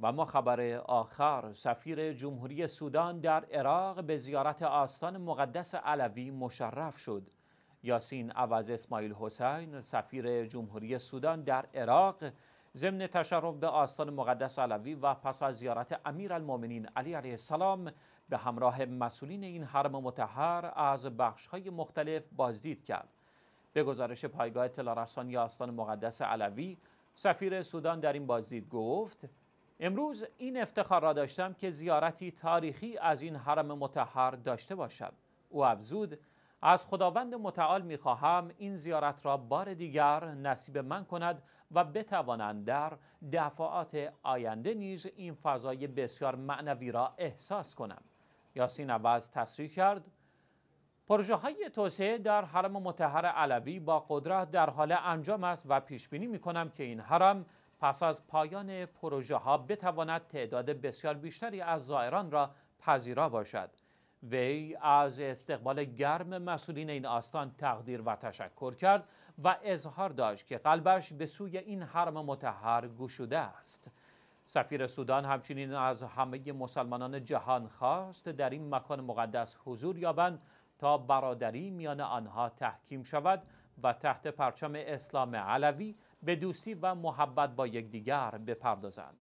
و ما خبر آخر سفیر جمهوری سودان در عراق به زیارت آستان مقدس علوی مشرف شد یاسین عوض اسماعیل حسین سفیر جمهوری سودان در عراق ضمن تشرف به آستان مقدس علوی و پس از زیارت امیر المومنین علی علیه السلام به همراه مسئولین این حرم متحر از بخش‌های مختلف بازدید کرد به گزارش پایگاه تلارسانی آستان مقدس علوی سفیر سودان در این بازدید گفت امروز این افتخار را داشتم که زیارتی تاریخی از این حرم متحر داشته باشم او افزود از خداوند متعال میخواهم این زیارت را بار دیگر نصیب من کند و بتوانند در دفعات آینده نیز این فضای بسیار معنوی را احساس کنم یاسین عوض تصریح کرد پروژه های توسعه در حرم متحر علوی با قدرت در حال انجام است و پیش بینی می کنم که این حرم پس از پایان پروژه ها بتواند تعداد بسیار بیشتری از زائران را پذیرا باشد وی از استقبال گرم مسئولین این آستان تقدیر و تشکر کرد و اظهار داشت که قلبش به سوی این حرم متحر گشوده است سفیر سودان همچنین از همه مسلمانان جهان خواست در این مکان مقدس حضور یابند تا برادری میان آنها تحکیم شود و تحت پرچم اسلام علوی به دوستی و محبت با یکدیگر بپردازند